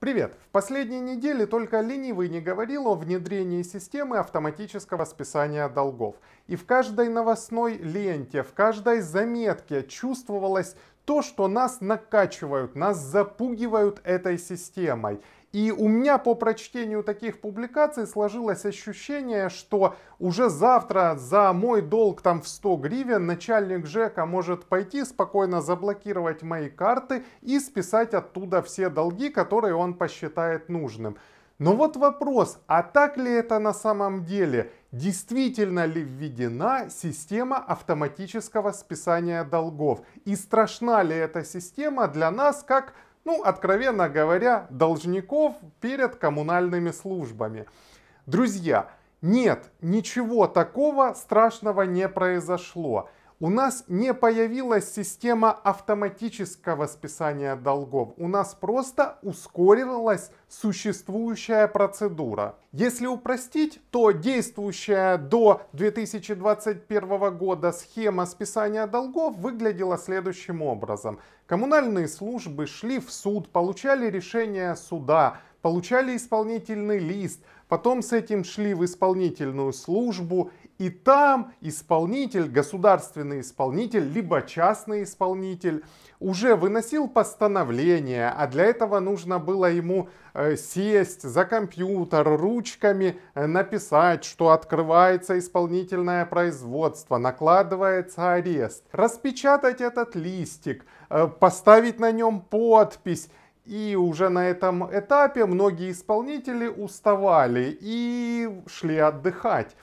Привет! В последние недели только ленивый не говорил о внедрении системы автоматического списания долгов. И в каждой новостной ленте, в каждой заметке чувствовалось то, что нас накачивают, нас запугивают этой системой. И у меня по прочтению таких публикаций сложилось ощущение, что уже завтра за мой долг там в 100 гривен начальник ЖЭКа может пойти спокойно заблокировать мои карты и списать оттуда все долги, которые он посчитает нужным. Но вот вопрос, а так ли это на самом деле? Действительно ли введена система автоматического списания долгов? И страшна ли эта система для нас как ну, откровенно говоря, должников перед коммунальными службами. Друзья, нет, ничего такого страшного не произошло. У нас не появилась система автоматического списания долгов. У нас просто ускорилась существующая процедура. Если упростить, то действующая до 2021 года схема списания долгов выглядела следующим образом. Коммунальные службы шли в суд, получали решение суда, получали исполнительный лист, потом с этим шли в исполнительную службу и там исполнитель, государственный исполнитель, либо частный исполнитель уже выносил постановление, а для этого нужно было ему э, сесть за компьютер, ручками э, написать, что открывается исполнительное производство, накладывается арест, распечатать этот листик, э, поставить на нем подпись и уже на этом этапе многие исполнители уставали и шли отдыхать.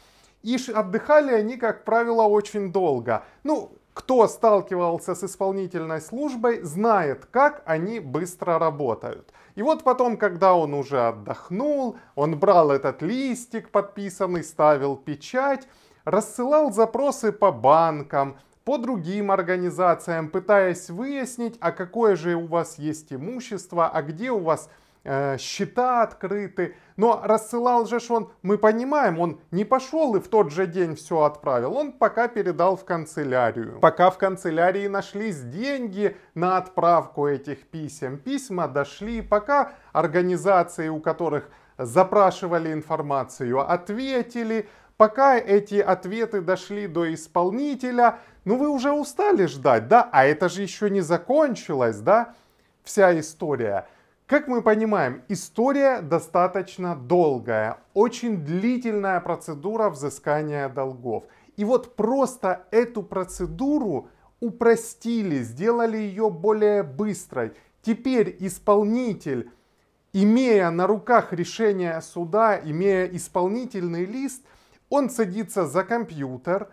И отдыхали они, как правило, очень долго. Ну, кто сталкивался с исполнительной службой, знает, как они быстро работают. И вот потом, когда он уже отдохнул, он брал этот листик подписанный, ставил печать, рассылал запросы по банкам, по другим организациям, пытаясь выяснить, а какое же у вас есть имущество, а где у вас Э, счета открыты. Но рассылал же он, мы понимаем, он не пошел и в тот же день все отправил. Он пока передал в канцелярию. Пока в канцелярии нашлись деньги на отправку этих писем. Письма дошли, пока организации, у которых запрашивали информацию, ответили. Пока эти ответы дошли до исполнителя, ну вы уже устали ждать, да? А это же еще не закончилось, да? Вся история. Как мы понимаем, история достаточно долгая, очень длительная процедура взыскания долгов. И вот просто эту процедуру упростили, сделали ее более быстрой. Теперь исполнитель, имея на руках решение суда, имея исполнительный лист, он садится за компьютер,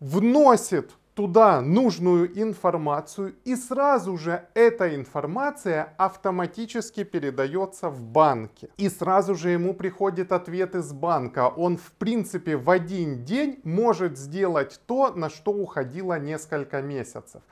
вносит туда нужную информацию, и сразу же эта информация автоматически передается в банке. И сразу же ему приходит ответ из банка. Он, в принципе, в один день может сделать то, на что уходило несколько месяцев.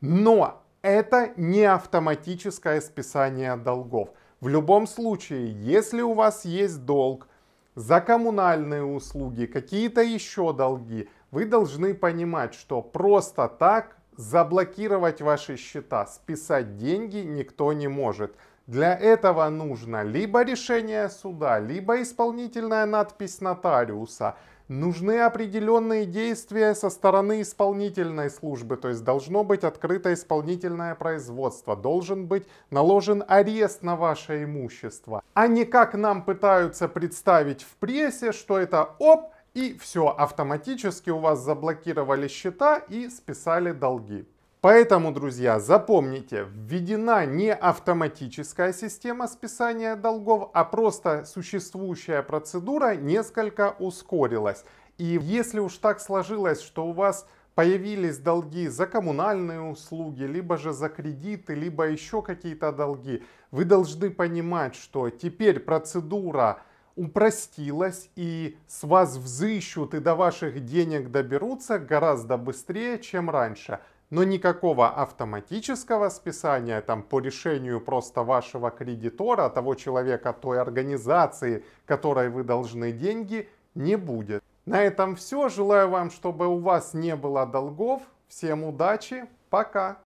Но это не автоматическое списание долгов. В любом случае, если у вас есть долг за коммунальные услуги, какие-то еще долги – вы должны понимать, что просто так заблокировать ваши счета, списать деньги никто не может. Для этого нужно либо решение суда, либо исполнительная надпись нотариуса. Нужны определенные действия со стороны исполнительной службы, то есть должно быть открыто исполнительное производство, должен быть наложен арест на ваше имущество. А не как нам пытаются представить в прессе, что это оп, и все, автоматически у вас заблокировали счета и списали долги. Поэтому, друзья, запомните, введена не автоматическая система списания долгов, а просто существующая процедура несколько ускорилась. И если уж так сложилось, что у вас появились долги за коммунальные услуги, либо же за кредиты, либо еще какие-то долги, вы должны понимать, что теперь процедура упростилась, и с вас взыщут и до ваших денег доберутся гораздо быстрее, чем раньше. Но никакого автоматического списания там по решению просто вашего кредитора, того человека, той организации, которой вы должны деньги, не будет. На этом все. Желаю вам, чтобы у вас не было долгов. Всем удачи. Пока.